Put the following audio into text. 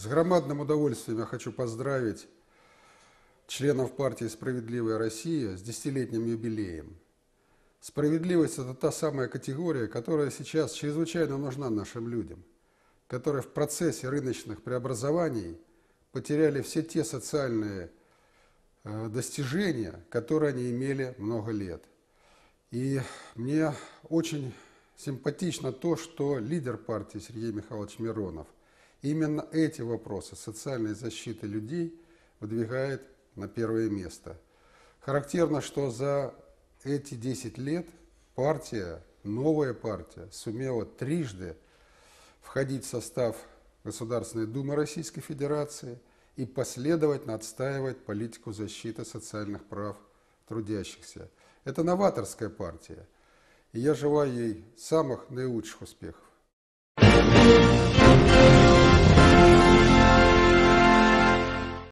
С громадным удовольствием я хочу поздравить членов партии «Справедливая Россия» с десятилетним юбилеем. Справедливость – это та самая категория, которая сейчас чрезвычайно нужна нашим людям, которые в процессе рыночных преобразований потеряли все те социальные э, достижения, которые они имели много лет. И мне очень симпатично то, что лидер партии Сергей Михайлович Миронов – Именно эти вопросы социальной защиты людей выдвигает на первое место. Характерно, что за эти 10 лет партия, новая партия, сумела трижды входить в состав Государственной Думы Российской Федерации и последовательно отстаивать политику защиты социальных прав трудящихся. Это новаторская партия, и я желаю ей самых наилучших успехов.